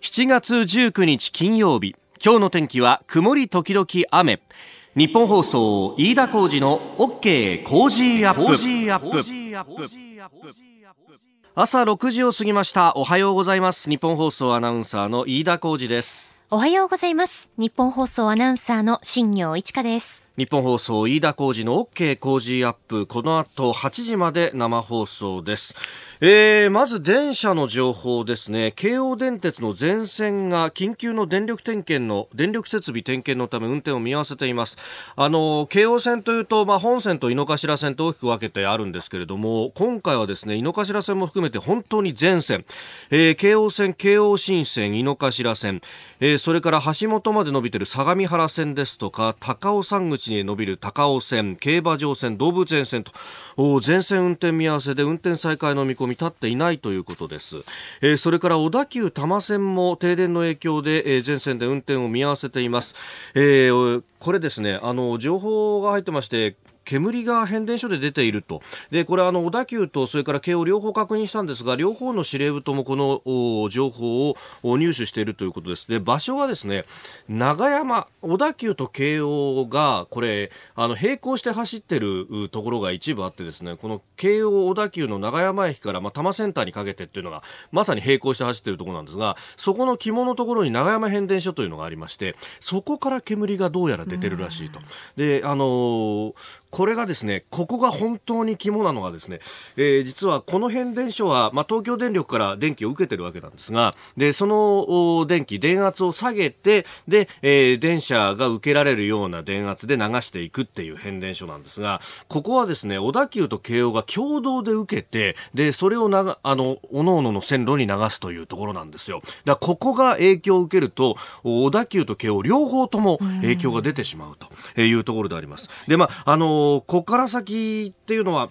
7月19日金曜日今日の天気は曇り時々雨日本放送飯田浩二の OK ジーアップ朝6時を過ぎましたおはようございます日本放送アナウンサーの飯田浩二ですおはようございます日本放送アナウンサーの新業一華です日本放送飯田浩司の OK 工事アップこの後8時まで生放送です、えー、まず電車の情報ですね京王電鉄の全線が緊急の電力点検の電力設備点検のため運転を見合わせていますあの京王線というと、まあ、本線と井の頭線と大きく分けてあるんですけれども今回はですね井の頭線も含めて本当に全線、えー、京王線京王新線井の頭線、えー、それから橋本まで伸びている相模原線ですとか高尾山口日に延びる高尾線、競馬場線、動物園線と、全線運転見合わせで運転再開の見込み立っていないということです。えー、それから小田急多摩線も停電の影響で、えー、全線で運転を見合わせています。えー、これですね、あの、情報が入ってまして、煙が変電所で出ていると、でこれあの、小田急とそれから京王両方確認したんですが、両方の司令部ともこの情報を入手しているということです、で場所はですね長山、小田急と京王がこれあの並行して走ってるところが一部あって、ですねこの京王小田急の長山駅から、まあ、多摩センターにかけてっていうのが、まさに並行して走ってるところなんですが、そこの肝のところに長山変電所というのがありまして、そこから煙がどうやら出てるらしいと。であのーこれがですね、ここが本当に肝なのがですね、えー、実はこの変電所は、まあ、東京電力から電気を受けてるわけなんですが、で、その電気、電圧を下げて、で、えー、電車が受けられるような電圧で流していくっていう変電所なんですが、ここはですね、小田急と慶応が共同で受けて、で、それをなが、あの、おのおのの線路に流すというところなんですよ。だここが影響を受けると、小田急と慶応両方とも影響が出てしまうというところであります。で、まあ、あの、ここから先っていうのは、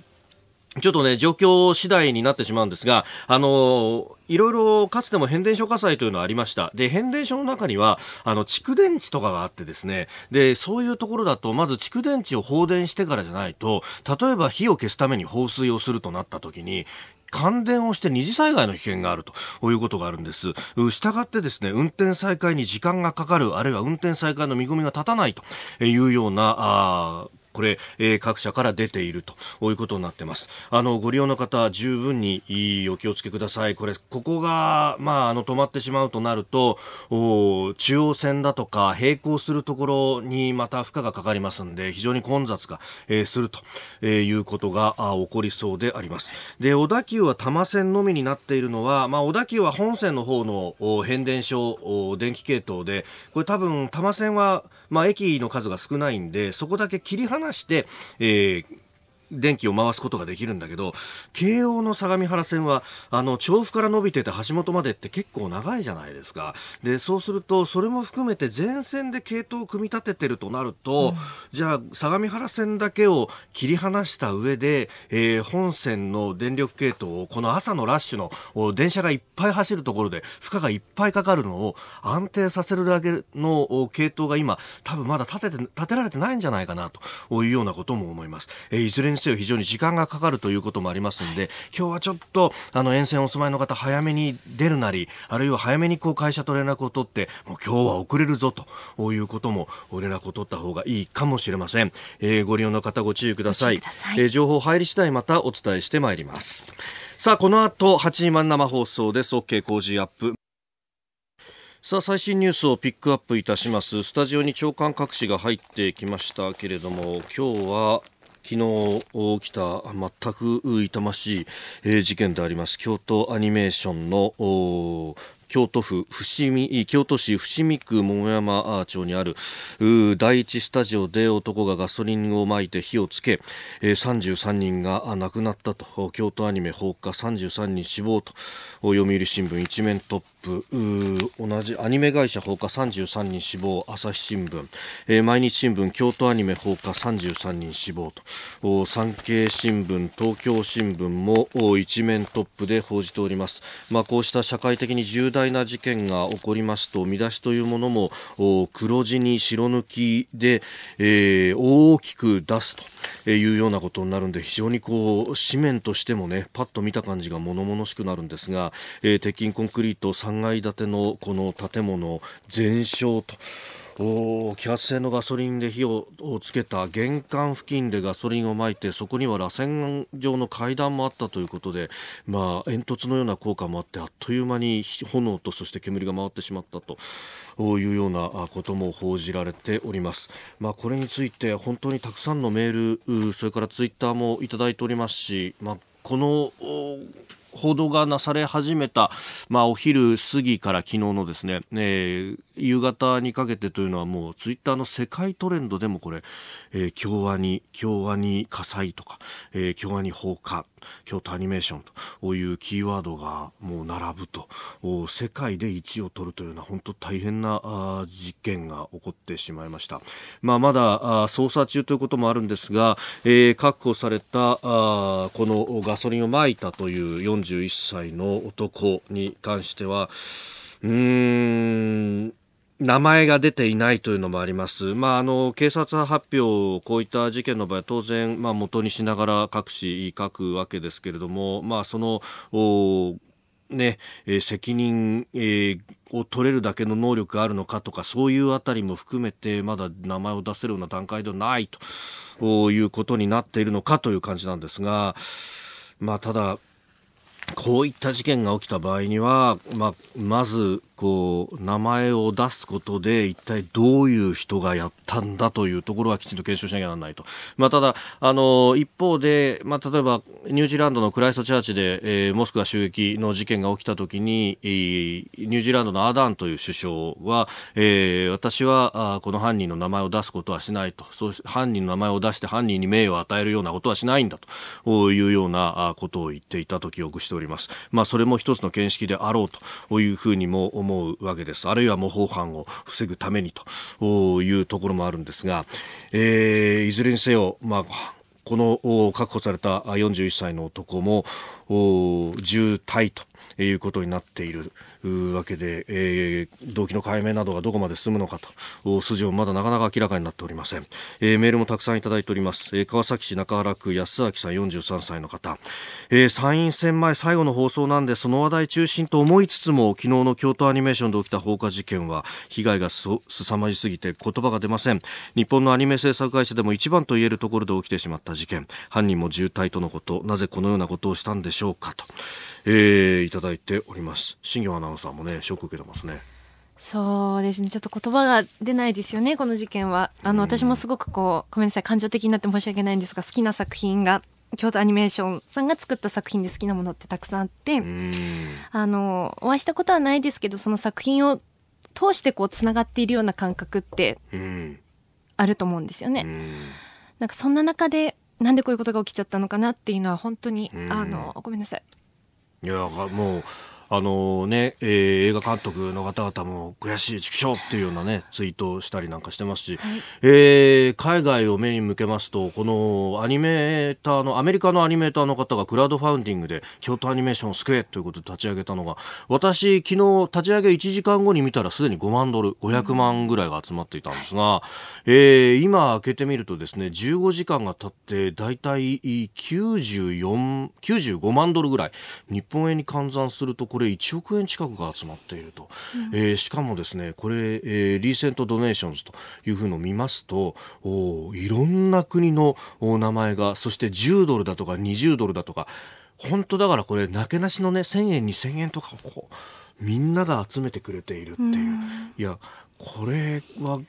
ちょっとね、状況次第になってしまうんですが、あのいろいろかつても変電所火災というのはありました。で、変電所の中には、あの、蓄電池とかがあってですね、で、そういうところだと、まず蓄電池を放電してからじゃないと、例えば火を消すために放水をするとなった時に、感電をして二次災害の危険があるということがあるんです。したがってですね、運転再開に時間がかかる、あるいは運転再開の見込みが立たないというような、あこれ、えー、各社から出ているということになってます。あの、ご利用の方、は十分にいお気をつけください。これ、ここが、まあ、あの、止まってしまうとなると、お中央線だとか、並行するところにまた負荷がかかりますんで、非常に混雑が、えー、すると、えー、いうことがあ起こりそうであります。で、小田急は多摩線のみになっているのは、まあ、小田急は本線の方の変電所、電気系統で、これ多分多摩線はまあ、駅の数が少ないんでそこだけ切り離して、えー電気を回すことができるんだけど京王の相模原線はあの調布から伸びてて橋本までって結構長いじゃないですかでそうするとそれも含めて全線で系統を組み立ててるとなると、うん、じゃあ相模原線だけを切り離した上で、えー、本線の電力系統をこの朝のラッシュの電車がいっぱい走るところで負荷がいっぱいかかるのを安定させるだけの系統が今多分まだ立てて立てられてないんじゃないかなというようなことも思います。えー、いずれにせよ非常に時間がかかるということもありますので、はい、今日はちょっとあの沿線お住まいの方早めに出るなりあるいは早めにこう会社と連絡を取ってもう今日は遅れるぞということも連絡を取った方がいいかもしれません、えー、ご利用の方ご注意くださいだえー、情報入り次第またお伝えしてまいりますさあこの後8時ま生放送です OK 工事アップさあ最新ニュースをピックアップいたしますスタジオに長官各紙が入ってきましたけれども今日は昨日起きた全く痛ましい、え事件であります京都アニメーションの京都府伏見京都市伏見区桃山町にある第一スタジオで男がガソリンをまいて火をつけ、33人が亡くなったと京都アニメ放火33人死亡と読売新聞一面トップ同じアニメ会社放火33人死亡朝日新聞、毎日新聞京都アニメ放火33人死亡と産経新聞東京新聞も一面トップで報じております、まあ、こうした社会的に重大大な事件が起こりますと見出しというものも黒字に白抜きで、えー、大きく出すというようなことになるんで非常にこう紙面としてもねパッと見た感じが物々しくなるんですが、えー、鉄筋コンクリート3階建てのこの建物全焼と。お揮発性のガソリンで火をつけた玄関付近でガソリンをまいてそこには螺旋状の階段もあったということで、まあ、煙突のような効果もあってあっという間に炎とそして煙が回ってしまったというようなことも報じられております、まあ、これについて本当にたくさんのメールそれからツイッターもいただいておりますし、まあ、この報道がなされ始めた、まあ、お昼過ぎから昨日のですね、えー夕方にかけてというのはもうツイッターの世界トレンドでもこれ、えー、京アニ、京アニ火災とか、えー、京アニ放火、京都アニメーションというキーワードがもう並ぶと、世界で1位を取るというのは本当大変なあ事件が起こってしまいました。まあ、まだあ捜査中ということもあるんですが、えー、確保されたあこのガソリンをまいたという41歳の男に関しては、うーん、名前が出ていないというのもあります、まあ、あの警察発表、こういった事件の場合は当然、まあ、元にしながら各紙書くわけですけれども、まあ、そのね、えー、責任、えー、を取れるだけの能力があるのかとか、そういうあたりも含めて、まだ名前を出せるような段階ではないということになっているのかという感じなんですが、まあ、ただ、こういった事件が起きた場合には、まあ、まず、こう名前を出すことで一体どういう人がやったんだというところはきちんと検証しなきゃならないと、まあ、ただあの一方で、まあ、例えばニュージーランドのクライストチャーチで、えー、モスクワ襲撃の事件が起きた時に、えー、ニュージーランドのアダーンという首相は、えー、私はあこの犯人の名前を出すことはしないとそう犯人の名前を出して犯人に名誉を与えるようなことはしないんだというようなことを言っていたと記憶しております。まあ、それも一つの見識であろうというふうにも思うわけです。あるいは模倣犯を防ぐためにというところもあるんですが、えー、いずれにせよ、まあ、この確保された41歳の男も重体ということになっている。うわけで、えー、動機の解明などがどこまで進むのかと筋をまだなかなか明らかになっておりません、えー、メールもたくさんいただいております、えー、川崎市中原区安明さん43歳の方、えー、参院選前最後の放送なんでその話題中心と思いつつも昨日の京都アニメーションで起きた放火事件は被害がすさまじすぎて言葉が出ません日本のアニメ制作会社でも一番と言えるところで起きてしまった事件犯人も重体とのことなぜこのようなことをしたんでしょうかと、えー、いただいております新業アナウンサーもねショック受けてますね。そうですねちょっと言葉が出ないですよねこの事件はあの、私もすごくこうごめんなさい感情的になって申し訳ないんですが好きな作品が京都アニメーションさんが作った作品で好きなものってたくさんあってあのお会いしたことはないですけどその作品を通してこうつながっているような感覚ってあると思うんですよね。なんかそんな中でなんでこういうことが起きちゃったのかなっていうのは本当にあのごめんなさい。いやもうあのね、えー、映画監督の方々も悔しい、畜生っていうようなね、ツイートをしたりなんかしてますし、はい、えー、海外を目に向けますと、このアニメーターの、アメリカのアニメーターの方がクラウドファウンディングで京都アニメーションを救えということで立ち上げたのが、私、昨日立ち上げ1時間後に見たらすでに5万ドル、500万ぐらいが集まっていたんですが、えー、今開けてみるとですね、15時間が経って、だいたい94、95万ドルぐらい、日本円に換算すると、ここれ1億円近くが集まっていると、うん、えー、しかもですねこれ、えー、リーセントドネーションズというふうのを見ますとおいろんな国のお名前がそして10ドルだとか20ドルだとか本当だからこれなけなしのね1000円2000円とかこうみんなが集めてくれているっていう、いやこれは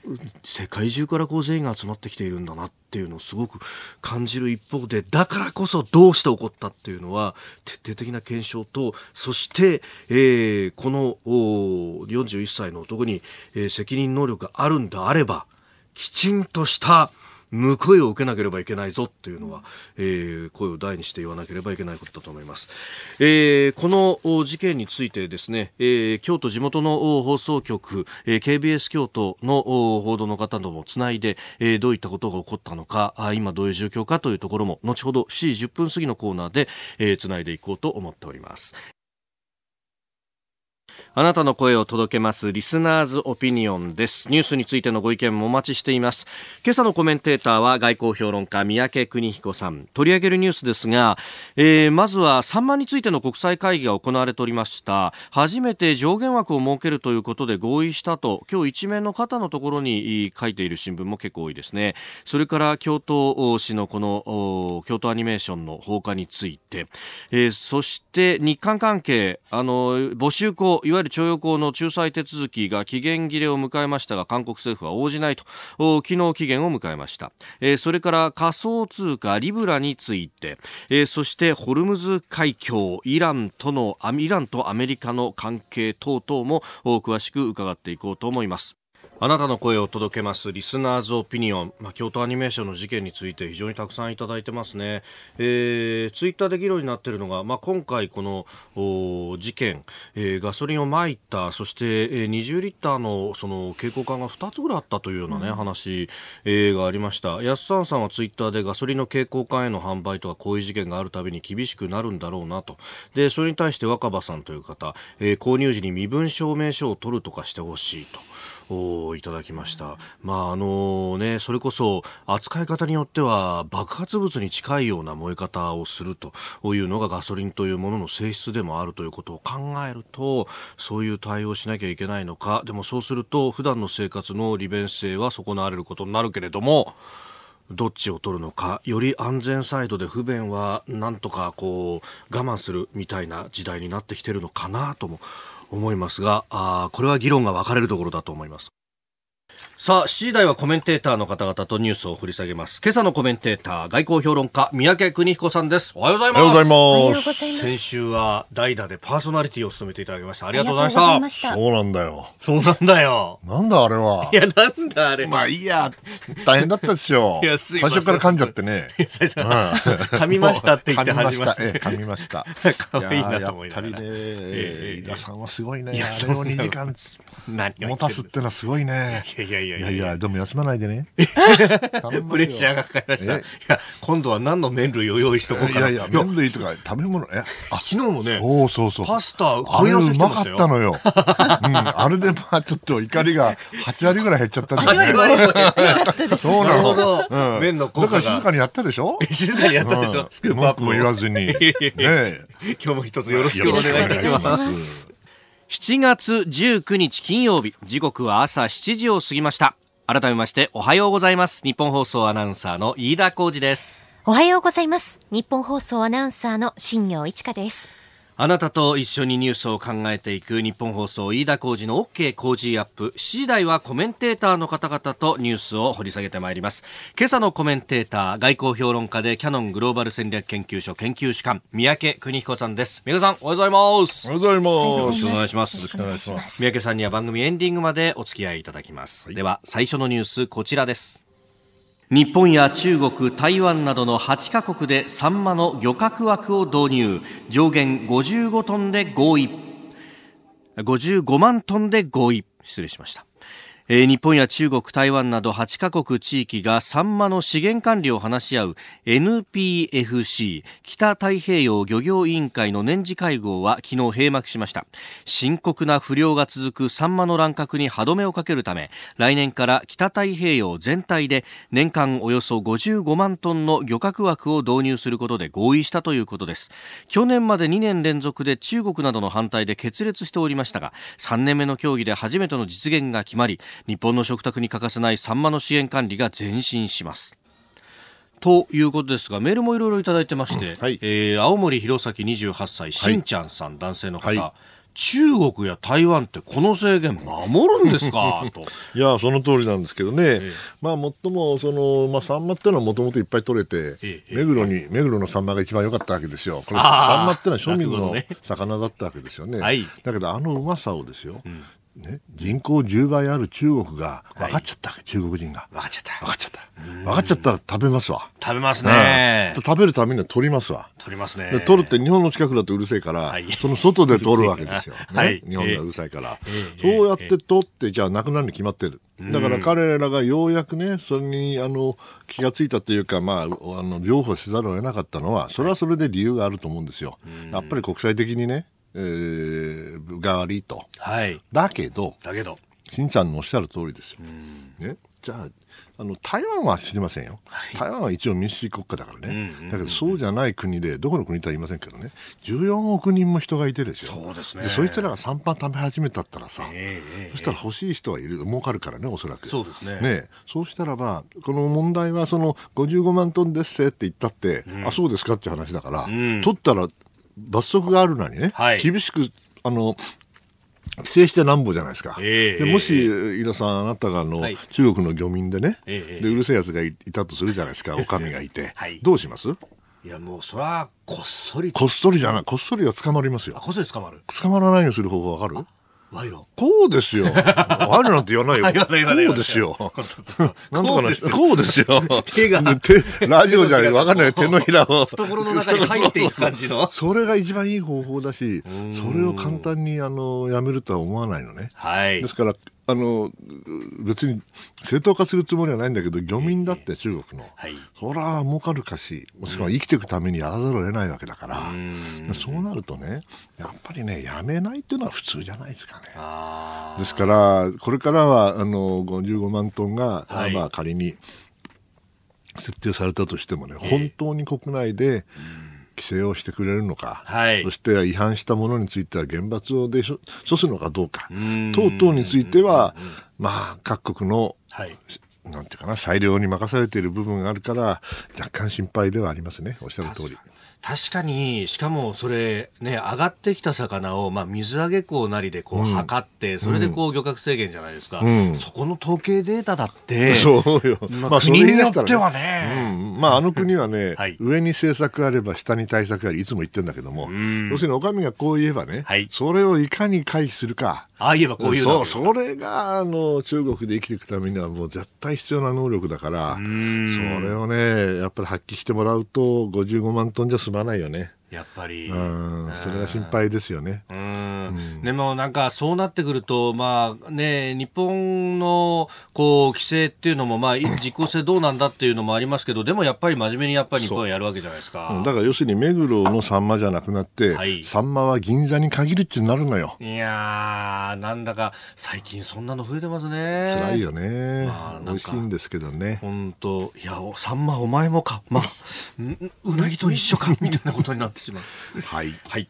世界中からこう全員が集まってきているんだなっていうのをすごく感じる一方でだからこそどうして起こったっていうのは徹底的な検証とそして、えー、この41歳の男に、えー、責任能力があるんであればきちんとした報いを受けなければいけないぞというのは、えー、声を大にして言わなければいけないことだと思います。えー、この事件についてですね、えー、京都地元の放送局、えー、KBS 京都の報道の方ともつないで、えー、どういったことが起こったのか、あ今どういう状況かというところも、後ほど7時10分過ぎのコーナーで、えー、つないでいこうと思っております。あなたの声を届けますリスナーズオピニオンですニュースについてのご意見もお待ちしています今朝のコメンテーターは外交評論家三宅邦彦さん取り上げるニュースですが、えー、まずはサンマについての国際会議が行われておりました初めて上限枠を設けるということで合意したと今日一面の肩のところに書いている新聞も結構多いですねそれから京都市のこの京都アニメーションの放火について、えー、そして日韓関係あの募集校いわゆる徴用工の仲裁手続きが期限切れを迎えましたが韓国政府は応じないと昨日期限を迎えました、えー、それから仮想通貨リブラについて、えー、そしてホルムズ海峡イランとのイランとアメリカの関係等々も詳しく伺っていこうと思いますあなたの声を届けます。リスナーズオピニオン。まあ、京都アニメーションの事件について非常にたくさんいただいてますね。えー、ツイッターで議論になっているのが、まあ、今回この事件、えー、ガソリンをまいた、そして、えー、20リッターのその蛍光管が2つぐらいあったというようなね、うん、話、えー、がありました。安さんさんはツイッターでガソリンの蛍光管への販売とはこういう事件があるたびに厳しくなるんだろうなと。で、それに対して若葉さんという方、えー、購入時に身分証明書を取るとかしてほしいと。をいただきました。まああのね、それこそ扱い方によっては爆発物に近いような燃え方をするというのがガソリンというものの性質でもあるということを考えるとそういう対応しなきゃいけないのかでもそうすると普段の生活の利便性は損なわれることになるけれどもどっちを取るのかより安全サイドで不便はなんとかこう我慢するみたいな時代になってきてるのかなとも思いますが、あこれは議論が分かれるところだと思います。さあ、7時台はコメンテーターの方々とニュースを振り下げます。今朝のコメンテーター、外交評論家、三宅邦彦さんです。おはようございます。おはようございます。先週は代打でパーソナリティを務めていただきました。ありがとうございました。うしたそうなんだよ。そうなんだよ。なんだあれは。いや、なんだあれ。まあいいや、大変だったでしょ。いや、最初から噛んじゃってね。最初、うん、噛みましたって言って始まった。噛みました。ええ、可愛いなと思いながら。やっぱりね、ええ、井田さんはすごいね。いや、それを2時間持たすってのはすごいね。いやいやいやいやいや、でも休まないでね。プレッシャーがかかりました。いや、今度は何の麺類を用意しとこうかいやいや、麺類とか食べ物、え、昨日もね、おそうそうパスタ、あれうまかったのよ。うん、あれでまあちょっと怒りが8割ぐらい減っちゃったんですよ。8そうなの。うん、麺の効果だから静かにやったでしょ静かにやったでしょ、スクープアップも言わずに。ね 今日も一つよろしくお願いいたします。7月19日金曜日時刻は朝7時を過ぎました改めましておはようございます日本放送アナウンサーの飯田浩二ですおはようございます日本放送アナウンサーの新業一華ですあなたと一緒にニュースを考えていく日本放送飯田浩司の OK 工事アップ。7時台はコメンテーターの方々とニュースを掘り下げてまいります。今朝のコメンテーター、外交評論家でキャノングローバル戦略研究所研究主幹、三宅邦彦さんです。三宅さん、おはようございます。おはようございます。よろしくお願いします。よろしくお願いします。三宅さんには番組エンディングまでお付き合いいただきます。はい、では、最初のニュース、こちらです。日本や中国、台湾などの8カ国でサンマの漁獲枠を導入、上限55トンで合意、55万トンで合意、失礼しました。えー、日本や中国、台湾など8カ国地域がサンマの資源管理を話し合う NPFC 北太平洋漁業委員会の年次会合は昨日閉幕しました深刻な不漁が続くサンマの乱獲に歯止めをかけるため来年から北太平洋全体で年間およそ55万トンの漁獲枠を導入することで合意したということです去年まで2年連続で中国などの反対で決裂しておりましたが3年目の協議で初めての実現が決まり日本の食卓に欠かせないサンマの支援管理が前進しますということですがメールもいろいろいただいてまして、はい、えー、青森弘前28歳しんちゃんさん、男性の方、はい中国や台湾ってこの制限守るんですか といやその通りなんですけどね、ええ、まあもっともその、まあ、サンマってのはもともといっぱい取れて、え、目黒に目黒のサンマが一番良かったわけですよこれサンマってのは庶民の魚だったわけですよね、ねはい、だけどあのうまさをですよ、うん、ね、人口10倍ある中国が分かっちゃった、はい、中国人が分かっちゃった分かっちゃった分かっちゃったら食べますわ食べますね、うん、食べるためには取りますわ取りますね取るって日本の近くだとうるせえから、はい、その外で取るわけですよ、ね、はい、日本がうるさいから、えー、そうやって取ってじゃあなくなるに決まってる、えー、だから彼らがようやくねそれにあの気がついたというか、まあ、あの譲歩せざるを得なかったのはそれはそれで理由があると思うんですよ、やっぱり国際的にねえー、がわりと、はい、だけどだけどしんちゃんのおっしゃる通りですよ、ね、じゃああの台湾は知りませんよ、はい、台湾は一応民主主義国家だからね、だけどそうじゃない国で、どこの国とは言いませんけどね、14億人も人がいてですよ、そうですね、でそいつらが3パン食べ始めたったらさ、えーそしたら欲しい人はいる、儲かるからね、おそらく。そうですねねそうしたらば、この問題はその55万トンですって言ったって、うん、あそうですかっていう話だから、うん、取ったら罰則があるのにね、はい、厳しく、あの、規制してなんぼじゃないですか、えー、でもし、井田さん、あなたがの、はい、中国の漁民でね、えー、でうるせえやつがいたとするじゃないですか、おかみがいて、はい、どうしますいやもうそれはこっそりこっそりじゃないこっそりは捕まりますよこっそり捕まる捕まらないようにする方法わかるワイこうですよ。あるなんて言わないよ。言いい。こうですよ。なんとかなこうですよ。手が。手、ラジオじゃわかんない。手のひらを。懐の中に入っていく感じの。それが一番いい方法だし、それを簡単に、あの、やめるとは思わないのね。はい。ですから、あの別に正当化するつもりはないんだけど漁民だって中国の、はい、そら儲かるかしもしくは生きていくためにやらざるを得ないわけだから、うん、そうなるとねやっぱりねやめないっていうのは普通じゃないですかね。ですからこれからはあの55万トンが、はい、まあ仮に設定されたとしてもね本当に国内で、うん規制をしてくれるのか、はい、そして違反したものについては厳罰をで処すのかどうか、等々については、まあ、各国の、はい、なんていうかな、裁量に任されている部分があるから、若干心配ではありますね、おっしゃる通り。確かに、しかもそれ、ね、上がってきた魚を、まあ、水揚げ港なりでこう、測って、それでこう、漁獲制限じゃないですか。そこの統計データだって、そうよ。まあ、国によってはね。まあ、あの国はね、上に政策あれば下に対策あり、いつも言ってるんだけども、要するに、お上がこう言えばね、それをいかに回避するか。ああ言えばこういうそう、それが、あの、中国で生きていくためには、もう絶対必要な能力だから、それをね、やっぱり発揮してもらうと、55万トンじゃ済まないよねやっぱり、うん、それが心配ですよね。うん、でもなんかそうなってくると、まあね、日本のこう規制っていうのも、まあ、実効性どうなんだっていうのもありますけど、でもやっぱり真面目にやっぱり日本やるわけじゃないですか。だから要するに目黒のサンマじゃなくなって、はい、サンマは銀座に限るってなるのよ。いやなんだか最近そんなの増えてますね。辛いよね。まあ、美味しいんですけどね。本当いや、サンマお前もか、まあ、ううなぎと一緒か、みたいなことになっててしまう。はい、はい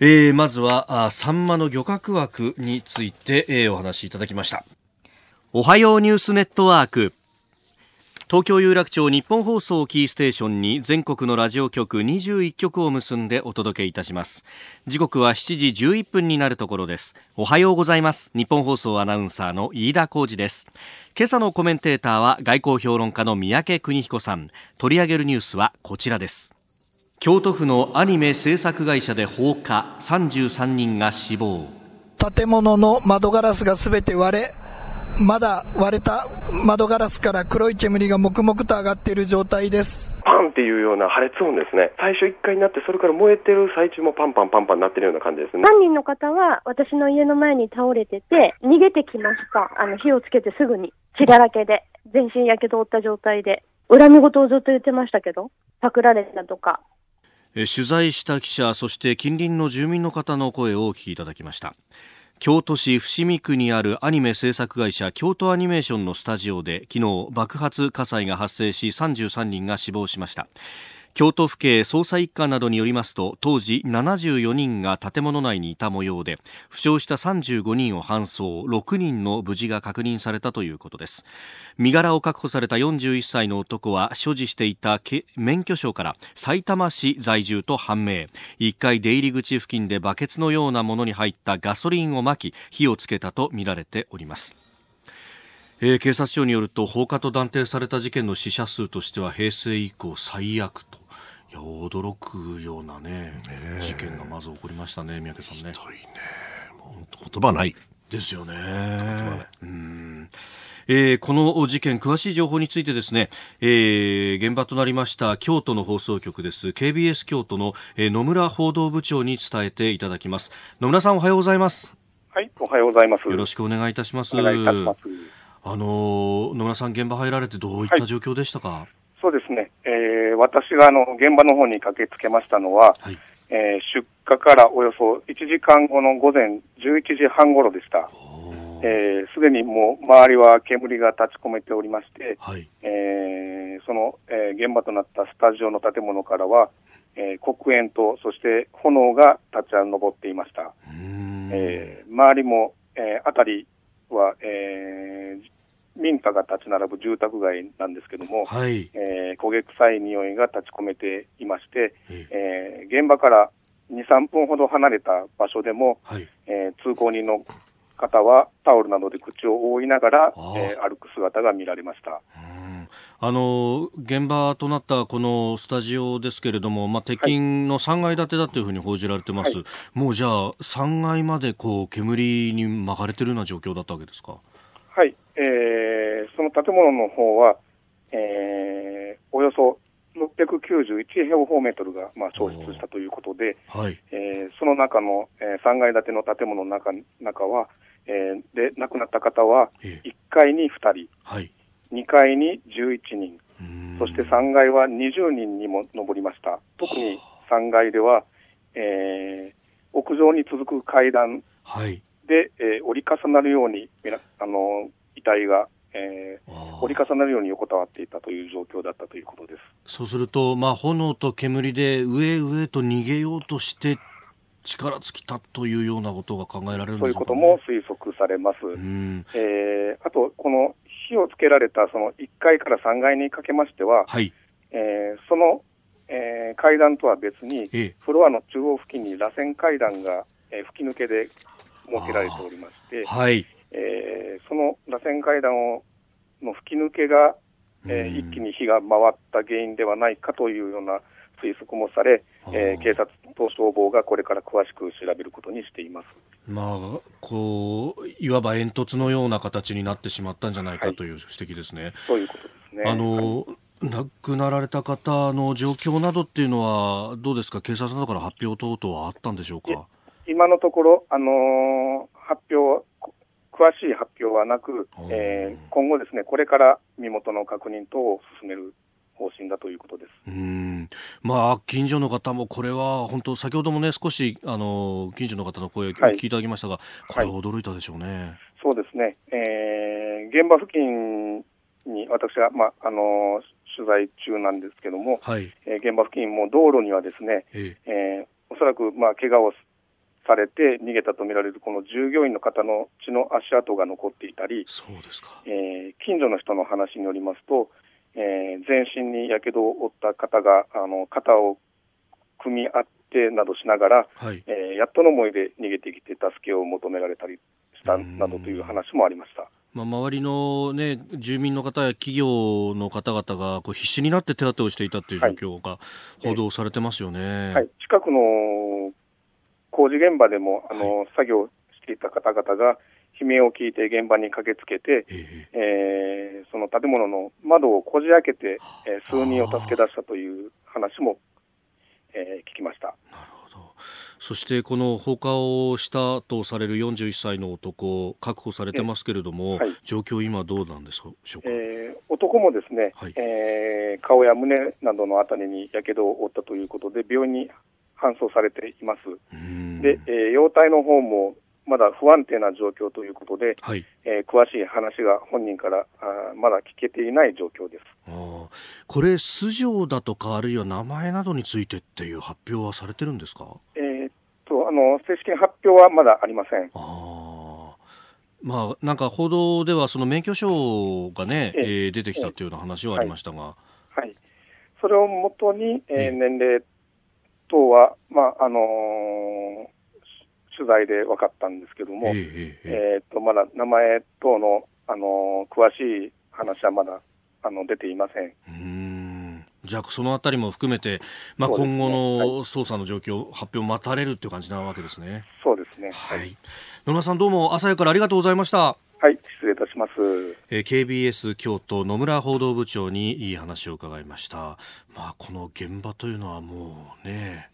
えー、まずはあサンマの漁獲枠について、えー、お話しいただきました。おはようニュースネットワーク。東京有楽町日本放送キーステーションに全国のラジオ局21局を結んでお届けいたします時刻は7時11分になるところですおはようございます日本放送アナウンサーの飯田浩二です今朝のコメンテーターは外交評論家の三宅邦彦さん取り上げるニュースはこちらです京都府のアニメ制作会社で放火33人が死亡建物の窓ガラスが全て割れまだ割れた窓ガラスから黒い煙が黙々と上がっている状態ですパンっていうような破裂音ですね最初1回になってそれから燃えてる最中もパンパンパンパンなってるような感じですね犯人の方は私の家の前に倒れてて逃げてきましたあの火をつけてすぐに血だらけで全身やけど負った状態で恨み事をずっと言ってましたけどパクられたとか取材した記者そして近隣の住民の方の声をお聞きいただきました京都市伏見区にあるアニメ制作会社京都アニメーションのスタジオで昨日爆発火災が発生し33人が死亡しました京都府警捜査一課などによりますと当時74人が建物内にいた模様で負傷した35人を搬送6人の無事が確認されたということです身柄を確保された41歳の男は所持していた免許証からさいたま市在住と判明1階出入り口付近でバケツのようなものに入ったガソリンをまき火をつけたとみられておりますえー、警察庁によると放火と断定された事件の死者数としては平成以降最悪といや驚くようなね、えー、事件がまず起こりましたね宮家さんね。ひどいねもう言葉ないですよね。うんえー、この事件、詳しい情報についてですね、えー、現場となりました京都の放送局です。KBS 京都の、えー、野村報道部長に伝えていただきます。野村さん、おはようございます。はい、おはようございます。よろしくお願いいたします。お願いいたします。あの野村さん、現場入られてどういった状況でしたか、はいそうですね、えー、私があの現場の方に駆けつけましたのは、はい、えー、出火からおよそ1時間後の午前11時半ごろでした。す、えー、で、にもう周りは煙が立ち込めておりまして、はい、えー、その、えー、現場となったスタジオの建物からは、えー、黒煙とそして炎が立ち上っていました。えー、周りも、えー、辺りは、えー、民家が立ち並ぶ住宅街なんですけども、はい、えー、焦げ臭い匂いが立ち込めていまして、えー、現場から2、3分ほど離れた場所でも、はい、えー、通行人の方はタオルなどで口を覆いながら、えー、歩く姿が見られました。あの現場となったこのスタジオですけれども、まあ、鉄筋の3階建てだというふうに報じられてます、はい、もうじゃあ、3階までこう煙に巻かれてるような状況だったわけですか。はい、えー、その建物の方は、えー、およそ691平方メートルが、まあ、焼失したということで、はいえー、その中の、えー、3階建ての建物の中中は、えー、で亡くなった方は1階に2人、2階に11人、そして3階は20人にも上りました。特に3階では、えー、屋上に続く階段、で、えー、折り重なるように、あの遺体が、えー、折り重なるように横たわっていたという状況だったということです。そうすると、まあ、炎と煙で上上と逃げようとして力尽きたというようなことが考えられる、ね、そういうことも推測されます。うん、えー、あと、この火をつけられたその1階から3階にかけましては、はい、えー、その、えー、階段とは別に、ええ、フロアの中央付近に螺旋階段が、えー、吹き抜けで設けられておりまして、はい、えー、その螺旋階段をの吹き抜けが、えー、一気に火が回った原因ではないかというような推測もされ、えー、警察と消防がこれから詳しく調べることにしています。まあ、こういわば煙突のような形になってしまったんじゃないかという指摘ですね。はい、そういうことですね。あの、はい亡くなられた方の状況などっていうのは、どうですか、警察などから発表等々はあったんでしょうか。今のところ、あの発表詳しい発表はなく、えー、今後、ですねこれから身元の確認等を進める方針だということですうんまあ、近所の方もこれは本当、先ほどもね少しあの近所の方の声を聞いていただきましたが、はい、これ驚いたでしょうね、はい、そうですね、えー、現場付近に私は、まああの取材中なんですけども、はい、えー、現場付近も道路にはですね、えー、えー、おそらく、まあ、怪我をされて逃げたとみられるこの従業員の方の血の足跡が残っていたりそうですか、えー、近所の人の話によりますと、えー、全身にやけどを負った方があの肩を組み合ってなどしながら、はい、えー、やっとの思いで逃げてきて助けを求められたりしたなどという話もありました。まあ、周りの、ね、住民の方や企業の方々がこう必死になって手当てをしていたという状況が報道されてますよね、はいはい、近くの工事現場でもあの、はい、作業していた方々が悲鳴を聞いて現場に駆けつけて、えー、えー、その建物の窓をこじ開けて、えー、数人を助け出したという話も、えー、聞きました。なるほどそしてこの放火をしたとされる41歳の男確保されてますけれども、はい、状況今どうなんでしょうか、えー、男もですね、はい、えー、顔や胸などのあたりにやけどを負ったということで病院に搬送されています。で、えー、容体の方もまだ不安定な状況ということで、はい、えー、詳しい話が本人からあまだ聞けていない状況ですあこれ、素性だとか、あるいは名前などについてっていう発表はされてるんですか、えー、っとあの正式に発表はまだありません。あまあ、なんか報道では、その免許証がね、えー、えー、出てきたというような話はありましたが、えー、はい、それをもとに、えー、年齢等は、まああのー、取材で分かったんですけども、えー、えー、とまだ名前等の、あのー、詳しい話はまだあの出ていません。うんじゃあそのあたりも含めて、まあ、今後の捜査の状況、はい、発表待たれるという感じなわけですね。そうですね、はい、野村さん、どうも朝早くからありがとうございました。はい、失礼いたします。えー、KBS 京都野村報道部長にいい話を伺いました。まあこの現場というのはもうね、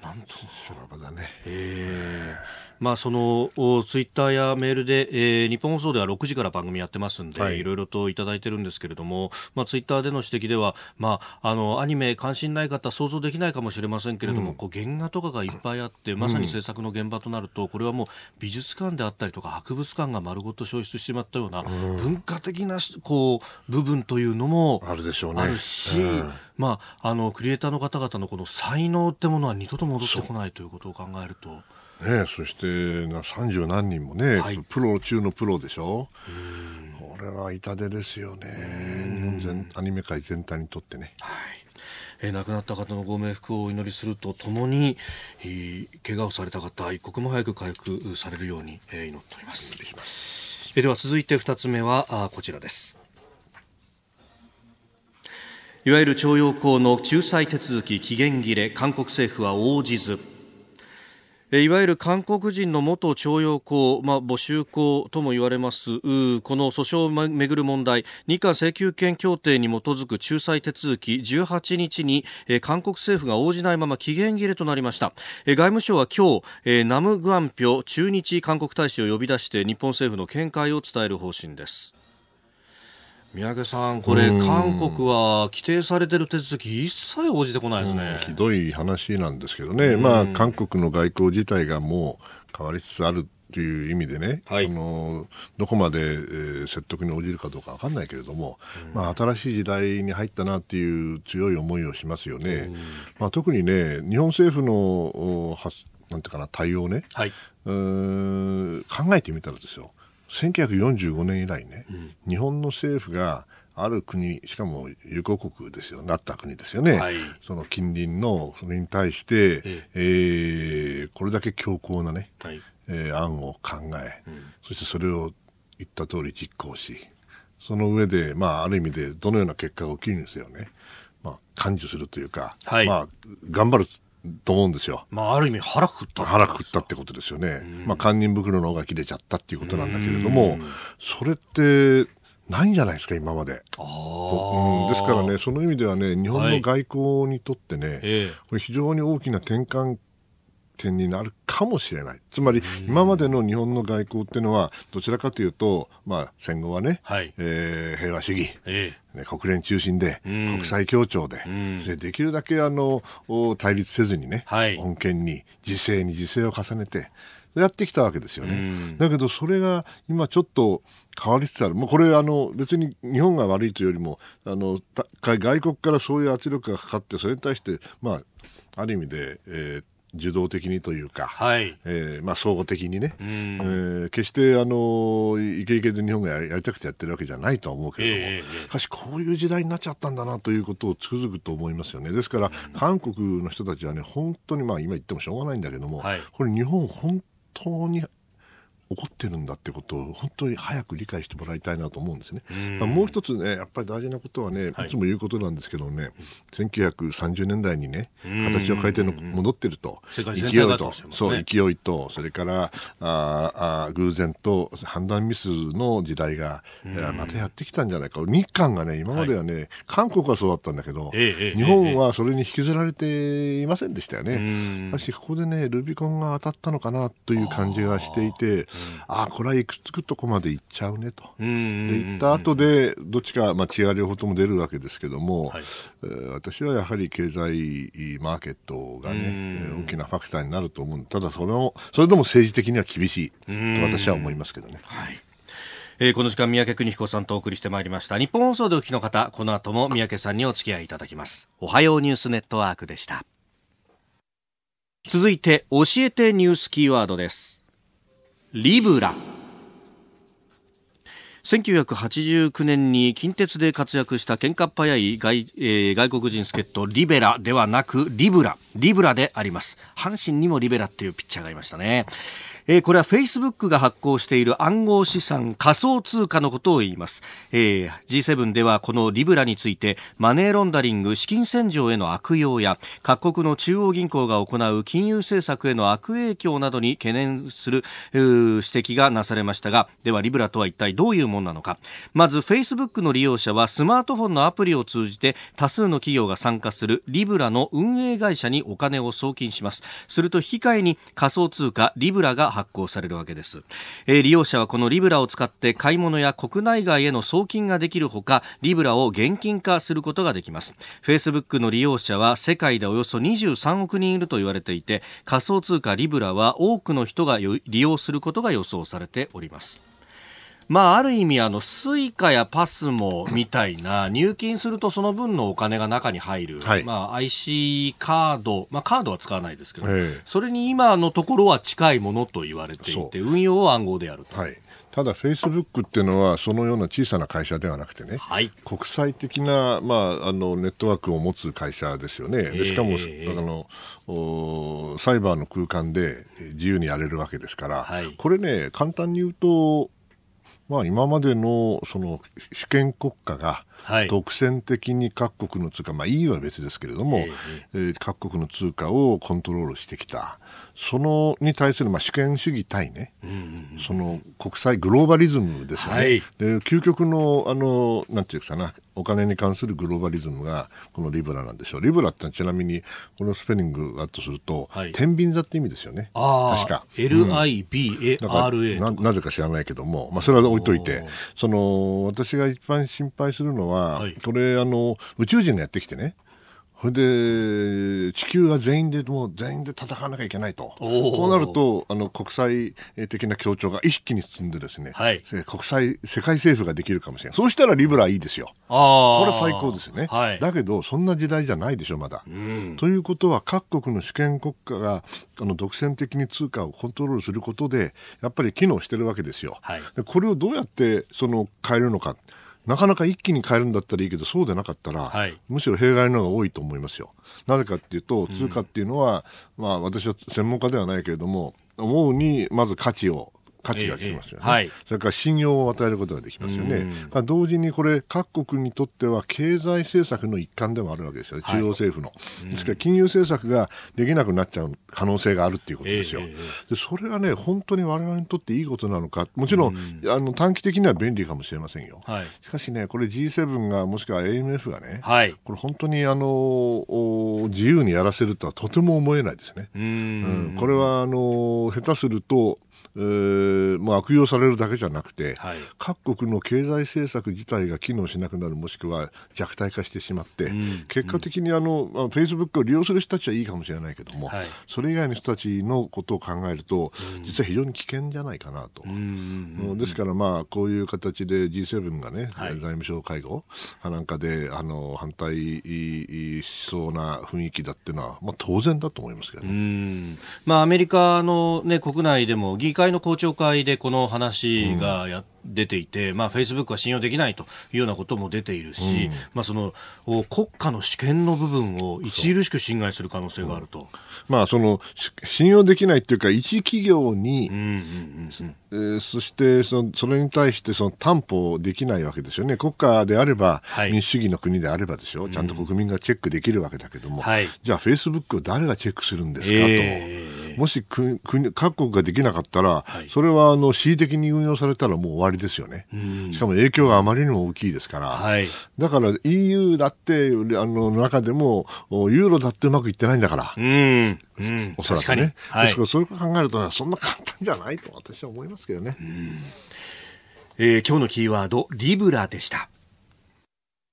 なんと修羅場だね。ええーまあ、そのツイッターやメールで、えー、日本放送では6時から番組やってますんで、はい、ろいろといただいてるんですけれども、まあ、ツイッターでの指摘では、まあ、あのアニメ関心ない方想像できないかもしれませんけれども、うん、こう原画とかがいっぱいあってまさに制作の現場となると、これはもう美術館であったりとか博物館が丸ごと消失してしまったような、文化的なこう部分というのもあるでしょうね。まあ、あのクリエイターの方々のこの才能ってものは二度と戻ってこないということを考えると。ね、そしてな30何人もね、はい、プロ中のプロでしょ。うこれは痛手ですよね。全アニメ界全体にとってね。はいえ亡くなった方のご冥福をお祈りするとともに、えー、怪我をされた方一刻も早く回復されるように、え祈っておりますえでは続いて二つ目はあこちらですいわゆる徴用工の仲裁手続き期限切れ韓国政府は応じずいわゆる韓国人の元徴用工、まあ、募集工とも言われますこの訴訟をめぐる問題日韓請求権協定に基づく仲裁手続き18日に、韓国政府が応じないまま期限切れとなりました、外務省は今日、ナム・グアンピョ駐日韓国大使を呼び出して日本政府の見解を伝える方針です宮家さん、これ、韓国は規定されてる手続き、一切応じてこないですね、ひどい話なんですけどね、まあ、韓国の外交自体がもう変わりつつあるという意味でね、はい、そのどこまで、えー、説得に応じるかどうか分かんないけれども、うん、まあ、新しい時代に入ったなという強い思いをしますよね。うん、まあ、特にね日本政府のなんていうかな対応ね、はい、う考えてみたらですよ1945年以来ね、うん、日本の政府がある国しかも友好国ですよなった国ですよね、はい、その近隣のそれに対して、ええー、これだけ強硬なね、はい、えー、案を考え、うん、そしてそれを言った通り実行しその上で、まあ、ある意味でどのような結果が起きるんですよね、まあ、感受するというか、はい、まあ、頑張ると思うんですよ。まあ、ある意味腹くった腹くったってことですよね。まあ、堪忍袋の方が切れちゃったっていうことなんだけれども、それって、ないんじゃないですか、今まで。うん、ですからね、その意味ではね、日本の外交にとってね、はい、これ非常に大きな転換点になるかもしれない。つまり、今までの日本の外交っていうのは、どちらかというと、まあ、戦後はね、はい、えー、平和主義、え国連中心で、国際協調で、でできるだけあの対立せずにね、はい、穏健に、自制に自制を重ねて、やってきたわけですよね。だけど、それが今ちょっと変わりつつある。もうこれ、あの、別に日本が悪いというよりも、あの、外国からそういう圧力がかかって、それに対して、まあ、ある意味で、えー、受動的にというか、はいえーまあ、総合的にね、うん、えー、決してあのイケイケで日本がやりたくてやってるわけじゃないと思うけれども、えー、しかしこういう時代になっちゃったんだなということをつくづくと思いますよねですから、うん、韓国の人たちはね本当に、まあ、今言ってもしょうがないんだけども、はい、これ日本本当に起こってるんだってことを本当に早く理解してもらいたいなと思うんですね。うもう一つねやっぱり大事なことはねいつも言うことなんですけどね、はい、1930年代にね形を変えての戻ってると勢いと、ね、そう勢いとそれからああ偶然と判断ミスの時代がまたやってきたんじゃないか日韓がね今まではね、はい、韓国はそうだったんだけど、ええ、日本はそれに引きずられていませんでしたよね。しかしここでねルビコンが当たったのかなという感じがしていて。ああ、これはいくつくとこまで行っちゃうねと。で、行った後で、どっちか、まあ、違う両方とも出るわけですけども、はい、えー、私はやはり経済マーケットがね、大きなファクターになると思う。ただ、それそれでも政治的には厳しいと私は思いますけどね。はいえー、この時間、三宅邦彦さんとお送りしてまいりました。日本放送でお聞きの方、この後も三宅さんにお付き合いいただきます。おはようニュースネットワークでした。続いて、教えてニュースキーワードです。リブラ1989年に近鉄で活躍した喧嘩っ早い外,、えー、外国人助っ人リベラではなくリブラリブラであります阪神にもリベラっていうピッチャーがいましたねえー、これはフェイスブックが発行している暗号資産仮想通貨のことを言います、えー、G7 ではこのリブラについてマネーロンダリング資金洗浄への悪用や各国の中央銀行が行う金融政策への悪影響などに懸念する指摘がなされましたがではリブラとは一体どういうものなのかまずフェイスブックの利用者はスマートフォンのアプリを通じて多数の企業が参加するリブラの運営会社にお金を送金しますすると引き換えに仮想通貨リブラが発発行されるわけです、えー、利用者はこのリブラを使って買い物や国内外への送金ができるほかリブラを現金化することができます Facebook の利用者は世界でおよそ23億人いると言われていて仮想通貨リブラは多くの人が利用することが予想されておりますまあ、ある意味あの、スイカやパスモみたいな、入金するとその分のお金が中に入る、はい、まあ、IC カード、まあ、カードは使わないですけど、えー、それに今のところは近いものと言われていて、運用を暗号でやると。はいただ、フェイスブックっていうのはそのような小さな会社ではなくてね、はい、国際的な、まあ、あのネットワークを持つ会社ですよね、でしかも、えー、あのおサイバーの空間で自由にやれるわけですから、はい、これね、簡単に言うと、まあ、今までのその主権国家が独占的に各国の通貨、まあ、EU は別ですけれども、え各国の通貨をコントロールしてきた、そのに対するまあ主権主義対ね、その国際グローバリズムですよね、はい、で究極のあのなんていうかなお金に関するグローバリズムがこのリブラなんでしょうリブラってちなみにこのスペリングだとすると、はい、天秤座って意味ですよね確か LIBARA、ん、ななぜか知らないけども、まあ、それは置いといてその私が一番心配するのは、はい、これあの宇宙人がやってきてねそれで地球は全員でもう全員で戦わなきゃいけないとこうなるとあの国際的な協調が一気に進んでですね、はい、国際世界政府ができるかもしれないそうしたらリブラいいですよこれ最高ですね、はい、だけどそんな時代じゃないでしょまだ、うん、ということは各国の主権国家があの独占的に通貨をコントロールすることでやっぱり機能してるわけですよ、はい、これをどうやってその変えるのかなかなか一気に変えるんだったらいいけどそうでなかったら、はい、むしろ弊害の方が多いと思いますよ。なぜかっていうと通貨っていうのは、うん、まあ、私は専門家ではないけれども思うにまず価値を価値がきますよね、えはい、それから信用を与えることができますよね、同時にこれ、各国にとっては経済政策の一環でもあるわけですよ、ね、中央政府の、ですから金融政策ができなくなっちゃう可能性があるっていうことですよ、えでそれがね、本当に我々にとっていいことなのか、もちろん、うん、あの短期的には便利かもしれませんよ、はい、しかしね、これ、G7 が、もしくは AMF がね、これ、本当にあの自由にやらせるとはとても思えないですね。うん、これはあの下手するとえまあ、悪用されるだけじゃなくて、はい、各国の経済政策自体が機能しなくなるもしくは弱体化してしまって、うん、結果的にあの、フェイスブックを利用する人たちはいいかもしれないけども、はい、それ以外の人たちのことを考えると、うん、実は非常に危険じゃないかなと、うん、ですから、まあ、こういう形で G7 がね、財務省会合なんかであの反対しそうな雰囲気だっていうのは、まあ、当然だと思いますけどね、まあ、アメリカの、ね、国内でも議会の公聴会でこの話がや、うん、出ていて、まあ、フェイスブックは信用できないというようなことも出ているし、うん、まあ、その国家の主権の部分を著しく侵害する可能性があると、うん、まあ、その信用できないというか、一企業に、えそしてそのそれに対してその担保できないわけですよね、国家であれば、はい、民主主義の国であればでしょ、ちゃんと国民がチェックできるわけだけども、はい、じゃあ、フェイスブックを誰がチェックするんですかと。えーもし国各国ができなかったら、はい、それはあの恣意的に運用されたらもう終わりですよね、しかも影響があまりにも大きいですから、はい、だから EU だってあの中でもユーロだってうまくいってないんだから、うん、うん、おそらくね、はい、ですからそれを考えると、そんな簡単じゃないと私は思いますけどね。んえー、今日のキーワードリブラでした。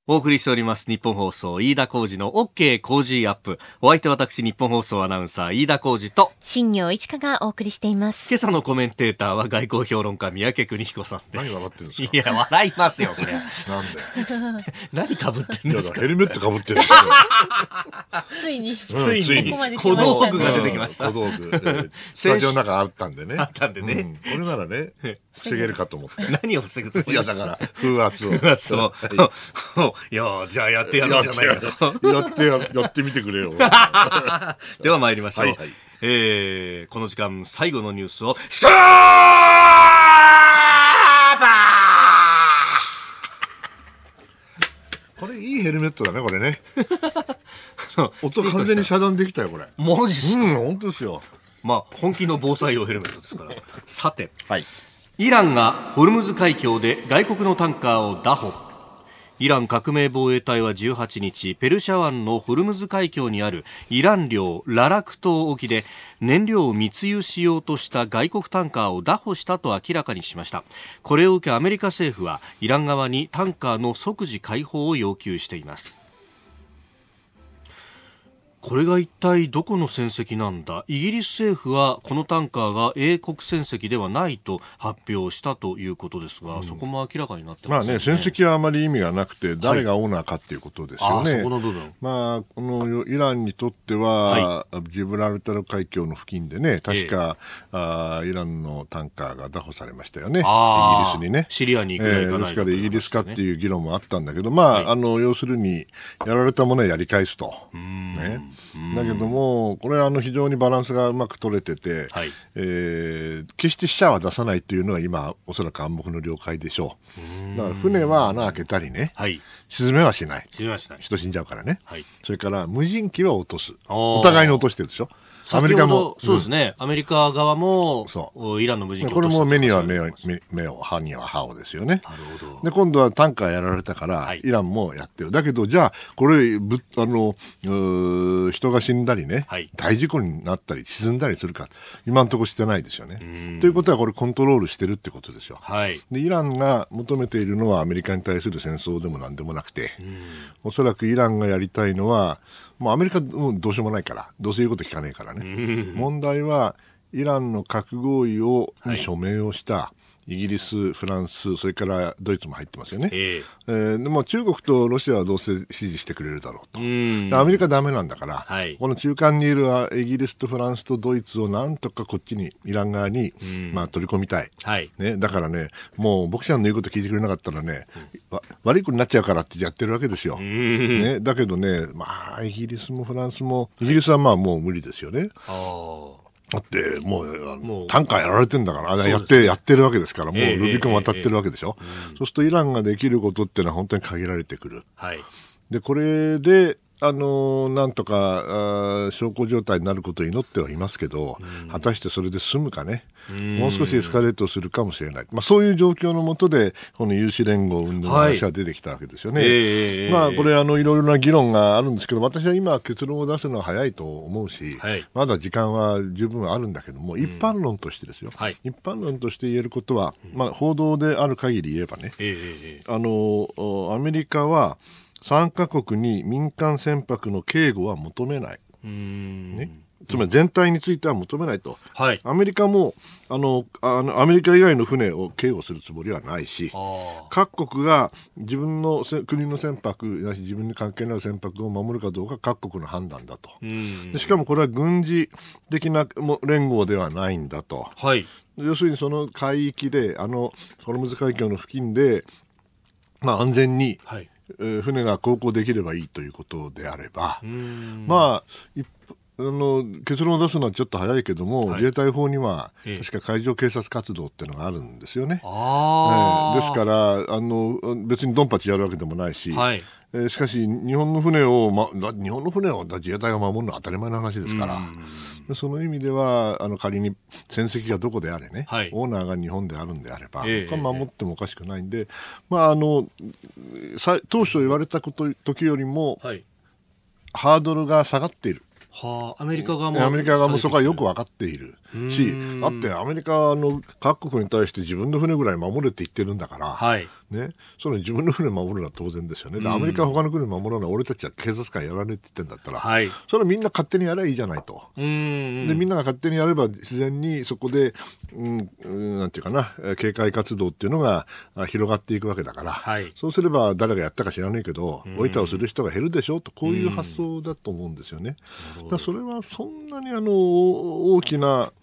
お送りしております日本放送飯田浩二の OK 工事アップお相手は私日本放送アナウンサー飯田浩二と新業一華がお送りしています今朝のコメンテーターは外交評論家三宅邦彦さんです何笑ってるんですかいや笑いますよそれなんで 何かぶってんですかヘルメットかぶってるついに、ついに小道具が出てきました、うん、小道具、えー、スタジオの中あったんでねあったんでね、うん、これならね防げるかと思って 何を防ぐいやだから風圧を風圧をいやじゃあやってやるじゃないやってややってみてくれよ では参りましょう、はいはい、えー、この時間最後のニュースをストーこれいいヘルメットだねこれね 音完全に遮断できたよこれマジっすかうん本当ですよまあ本気の防災用ヘルメットですからさて、はい、イランがホルムズ海峡で外国のタンカーを拿捕イラン革命防衛隊は18日ペルシャ湾のホルムズ海峡にあるイラン領ララク島沖で燃料を密輸しようとした外国タンカーを拿捕したと明らかにしましたこれを受けアメリカ政府はイラン側にタンカーの即時解放を要求していますこれが一体どこの戦績なんだイギリス政府はこのタンカーが英国戦績ではないと発表したということですが、うん、そこも明らかになってますね,、まあね、戦績はあまり意味がなくて誰がオーナーかということですよね、はい、あまあ、このイランにとっては、はい、ジブラルタル海峡の付近でね確か、えー、あイランのタンカーが拿捕されましたよねイギリスにねシリアに行くか行かないイギリスかっていう議論もあったんだけど、まあ、はい、あの要するにやられたものはやり返すと。うんねだけども、これあの非常にバランスがうまく取れてて、はい、えー、決して死者は出さないというのは今、おそらく暗黙の了解でしょう。だから船は穴開けたりね、はい、沈めはしない。沈めはしない。人死んじゃうからね。はい、それから無人機は落とす。お互いに落としてるでしょ。アメリカも、そうですね、うん、アメリカ側も、そうイランの無人機これも目には目を目を、歯には歯をですよね。なるほどで、今度はタンカーやられたから、はい、イランもやってる。だけど、じゃあ、これ、ぶあの人が死んだりね、はい、大事故になったり、沈んだりするか、今のところしてないですよね。ということは、これ、コントロールしてるってことですよ、はい、で。イランが求めているのは、アメリカに対する戦争でもなんでもなくて、おそらくイランがやりたいのは、もうアメリカもうどうしようもないからどうせ言うこと聞かねえからね問題はイランの核合意を、に署名をした、イギリス、フランス、それからドイツも入ってますよね。えー、えー、でも中国とロシアはどうせ支持してくれるだろうと。うアメリカだめなんだから、はい、この中間にいるイギリスとフランスとドイツをなんとかこっちに、イラン側に、まあ、取り込みたい、はい、ね。だからね、もう僕ちゃんの言うこと聞いてくれなかったらね、うん、悪い子になっちゃうからってやってるわけですよ。ね、だけどね、まあ、イギリスもフランスも、イギリスはまあもう無理ですよね。はいだって、もう、もう単価やられてんだから、やって、やってるわけですから、もうルビコン渡ってるわけでしょ。そうするとイランができることっていうのは本当に限られてくる。はい。で、これで、あのなんとか小康状態になることを祈ってはいますけど、果たしてそれで済むかね、もう少しエスカレートするかもしれない、まあ、そういう状況のもとで、この有志連合運動の話が出てきたわけですよね。はいまあ、これあの、いろいろな議論があるんですけど、私は今、結論を出すのは早いと思うし、はい、まだ時間は十分あるんだけども、一般論としてですよ、はい、一般論として言えることは、まあ、報道である限り言えばね、えあのアメリカは、3か国に民間船舶の警護は求めない。ね、つまり全体については求めないと、アメリカもあのあのアメリカ以外の船を警護するつもりはないし各国が自分の国の船舶なし自分に関係のある船舶を守るかどうか各国の判断だとでしかもこれは軍事的な連合ではないんだと、はい、要するにその海域であのソルムズ海峡の付近で、まあ、安全に、はい船が航行できればいいということであれば、まあ、あの結論を出すのはちょっと早いけども、はい、自衛隊法には、確か海上警察活動っていうのがあるんですよね。えですからあの別にドンパチやるわけでもないし、はい、えー、しかし、日本の船を、ま、日本の船を自衛隊が守るのは当たり前の話ですから、その意味ではあの仮に船籍がどこであれね、はい、オーナーが日本であるんであれば、えー、守ってもおかしくないんで、えー、まあ、あの当初言われたこと時よりも、はい、ハードルが下がっている。はあ、アメリカ側もアメリカ側もそこはよく分かっているしだってアメリカの各国に対して自分の船ぐらい守れって言ってるんだから、はい、ね、その自分の船を守るのは当然ですよね、アメリカは他の国を守らない、俺たちは警察官やらねえって言ってんだったら、はい、それはみんな勝手にやればいいじゃないと、でみんなが勝手にやれば、自然にそこで、うん、なんていうかな、警戒活動っていうのが広がっていくわけだから、はい、そうすれば誰がやったか知らないけど、老いたをする人が減るでしょと、こういう発想だと思うんですよね。それはそんなにあの大きな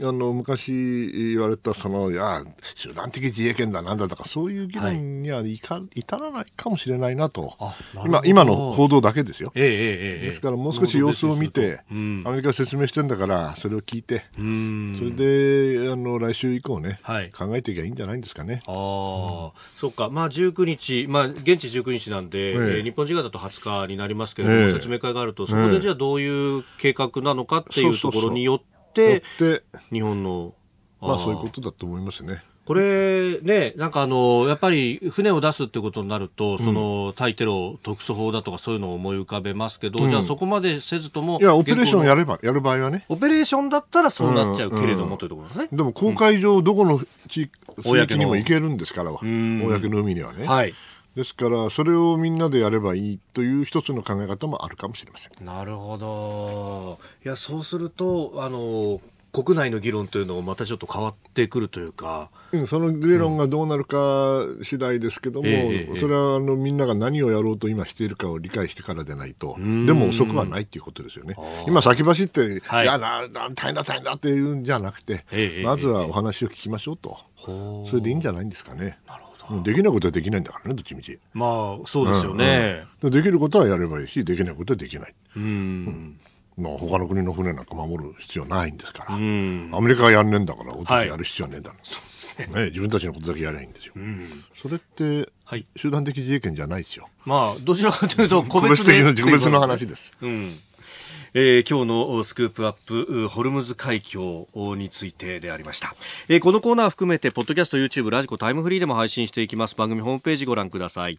あの昔言われたそのいや集団的自衛権だなんだとかそういう議論にはいか、至らないかもしれないなと、は今今の報道だけですよ、えーえー、ですからもう少し様子を見て、うん、アメリカ説明してるんだからそれを聞いてそれであの来週以降ね、はい、考えていけばいいんじゃないんですかねあ、うん、そっか、まあ、19日、まあ、現地19日なんで、えー、日本時間だと20日になりますけども、説明会があるとそこでじゃあどういう計画なのかっていうところによってって日本のまあそういうことだと思いますね。これね、なんかあの、やっぱり船を出すってことになると、その、対テロ特措法だとかそういうのを思い浮かべますけど、うん、じゃあそこまでせずとも。いや、オペレーションやれば、やる場合はね。オペレーションだったらそうなっちゃうけれども、というところですね。でも公海上、どこの地域、にも行けるんですから、は、公の海にはね。はい。ですからそれをみんなでやればいいという一つの考え方もあるかもしれません。なるほどいやそうするとあの国内の議論というのもまたちょっと変わってくるというか、うん、その議論がどうなるか次第ですけども、うんえそれはあのみんなが何をやろうと今しているかを理解してからでないと、でも遅くはないということですよね。今、先走って、はい、いやな、大変だ、大変だっていうんじゃなくて、えまずはお話を聞きましょうと、えそれでいいんじゃないんですかね。なるほどできないことはできないんだからねどっちみちまあそうですよね、うんうん、できることはやればいいしできないことはできない、うん、うん、まあ、他の国の船なんか守る必要ないんですから、うん、アメリカはやんねえんだから私やる必要はねえんだ、はい、ね、自分たちのことだけやればいいんですよ、うん、それってはい、集団的自衛権じゃないですよ。まあ、どちらかというと個別的な、個別の話です。うん。えー、今日のスクープアップホルムズ海峡についてでありました、えー、このコーナー含めてポッドキャスト YouTube ラジコタイムフリーでも配信していきます番組ホームページご覧ください